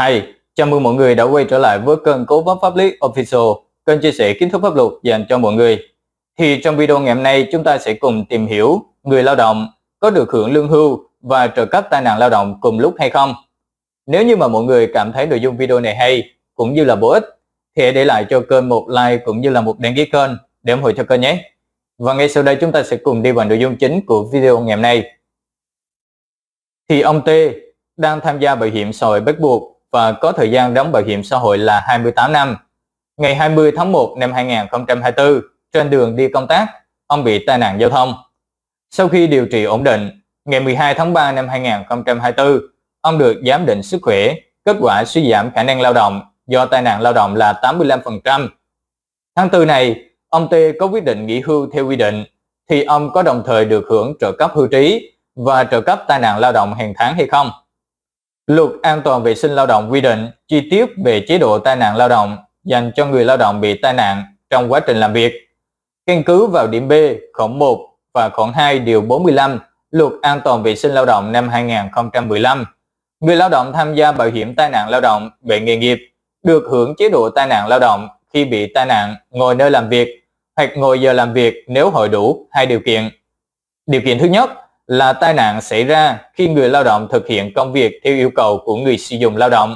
Hi, chào mừng mọi người đã quay trở lại với kênh Cố vấn pháp lý Official, kênh chia sẻ kiến thức pháp luật dành cho mọi người. Thì trong video ngày hôm nay chúng ta sẽ cùng tìm hiểu người lao động có được hưởng lương hưu và trợ cấp tai nạn lao động cùng lúc hay không. Nếu như mà mọi người cảm thấy nội dung video này hay cũng như là bổ ích thì hãy để lại cho kênh một like cũng như là một đăng ký kênh để ủng hộ cho kênh nhé. Và ngay sau đây chúng ta sẽ cùng đi vào nội dung chính của video ngày hôm nay. Thì ông T đang tham gia bảo hiểm xã hội bắt buộc và có thời gian đóng bảo hiểm xã hội là 28 năm. Ngày 20 tháng 1 năm 2024, trên đường đi công tác, ông bị tai nạn giao thông. Sau khi điều trị ổn định, ngày 12 tháng 3 năm 2024, ông được giám định sức khỏe, kết quả suy giảm khả năng lao động do tai nạn lao động là 85%. Tháng 4 này, ông T có quyết định nghỉ hưu theo quy định, thì ông có đồng thời được hưởng trợ cấp hưu trí và trợ cấp tai nạn lao động hàng tháng hay không? Luật an toàn vệ sinh lao động quy định chi tiết về chế độ tai nạn lao động dành cho người lao động bị tai nạn trong quá trình làm việc. Căn cứ vào điểm B, khoản 1 và khoản 2 điều 45 Luật an toàn vệ sinh lao động năm 2015, người lao động tham gia bảo hiểm tai nạn lao động về nghề nghiệp được hưởng chế độ tai nạn lao động khi bị tai nạn ngồi nơi làm việc hoặc ngồi giờ làm việc nếu hội đủ hai điều kiện. Điều kiện thứ nhất là tai nạn xảy ra khi người lao động thực hiện công việc theo yêu cầu của người sử dụng lao động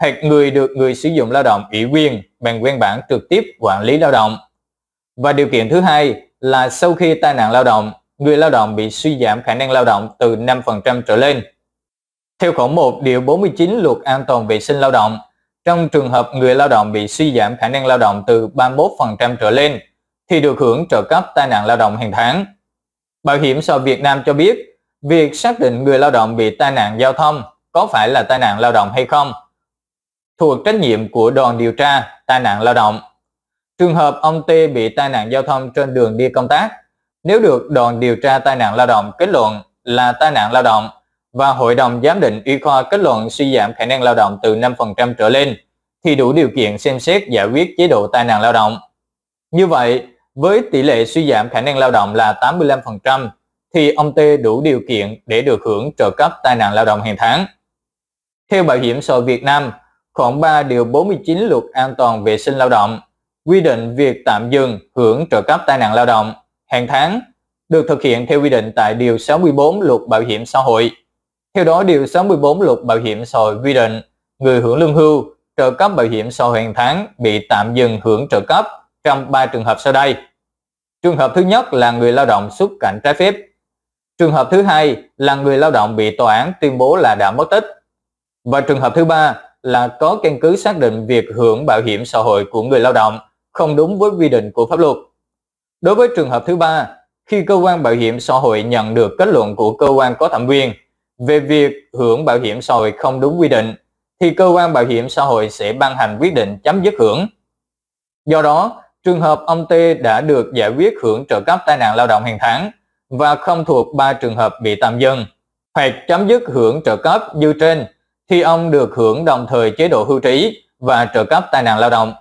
hoặc người được người sử dụng lao động ủy quyền bằng văn bản trực tiếp quản lý lao động. Và điều kiện thứ hai là sau khi tai nạn lao động, người lao động bị suy giảm khả năng lao động từ 5% trở lên. Theo khoản 1 điều 49 luật an toàn vệ sinh lao động, trong trường hợp người lao động bị suy giảm khả năng lao động từ 31% trở lên thì được hưởng trợ cấp tai nạn lao động hàng tháng Bảo hiểm xã hội Việt Nam cho biết, việc xác định người lao động bị tai nạn giao thông có phải là tai nạn lao động hay không thuộc trách nhiệm của đoàn điều tra tai nạn lao động. Trường hợp ông T bị tai nạn giao thông trên đường đi công tác, nếu được đoàn điều tra tai nạn lao động kết luận là tai nạn lao động và hội đồng giám định y khoa kết luận suy giảm khả năng lao động từ 5% trở lên thì đủ điều kiện xem xét giải quyết chế độ tai nạn lao động. Như vậy, với tỷ lệ suy giảm khả năng lao động là 85%, thì ông T đủ điều kiện để được hưởng trợ cấp tai nạn lao động hàng tháng. Theo Bảo hiểm xã hội Việt Nam, khoảng 3 điều 49 luật an toàn vệ sinh lao động quy định việc tạm dừng hưởng trợ cấp tai nạn lao động hàng tháng được thực hiện theo quy định tại Điều 64 Luật Bảo hiểm xã hội. Theo đó, Điều 64 Luật Bảo hiểm xã hội quy định người hưởng lương hưu, trợ cấp bảo hiểm xã hội hàng tháng bị tạm dừng hưởng trợ cấp trong 3 trường hợp sau đây. Trường hợp thứ nhất là người lao động xuất cảnh trái phép. Trường hợp thứ hai là người lao động bị tòa án tuyên bố là đã mất tích. Và trường hợp thứ ba là có căn cứ xác định việc hưởng bảo hiểm xã hội của người lao động không đúng với quy định của pháp luật. Đối với trường hợp thứ ba, khi cơ quan bảo hiểm xã hội nhận được kết luận của cơ quan có thẩm quyền về việc hưởng bảo hiểm xã hội không đúng quy định, thì cơ quan bảo hiểm xã hội sẽ ban hành quyết định chấm dứt hưởng. Do đó, Trường hợp ông T đã được giải quyết hưởng trợ cấp tai nạn lao động hàng tháng và không thuộc 3 trường hợp bị tạm dừng hoặc chấm dứt hưởng trợ cấp như trên thì ông được hưởng đồng thời chế độ hưu trí và trợ cấp tai nạn lao động.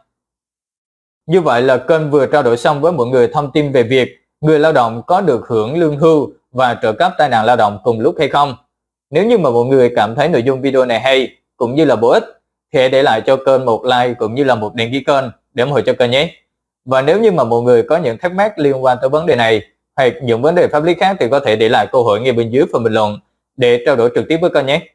Như vậy là kênh vừa trao đổi xong với mọi người thông tin về việc người lao động có được hưởng lương hưu và trợ cấp tai nạn lao động cùng lúc hay không. Nếu như mà mọi người cảm thấy nội dung video này hay cũng như là bổ ích thì hãy để lại cho kênh một like cũng như là một đăng ký kênh để ủng hộ cho kênh nhé. Và nếu như mà mọi người có những thắc mắc liên quan tới vấn đề này hoặc những vấn đề pháp lý khác thì có thể để lại câu hỏi ngay bên dưới phần bình luận để trao đổi trực tiếp với kênh nhé.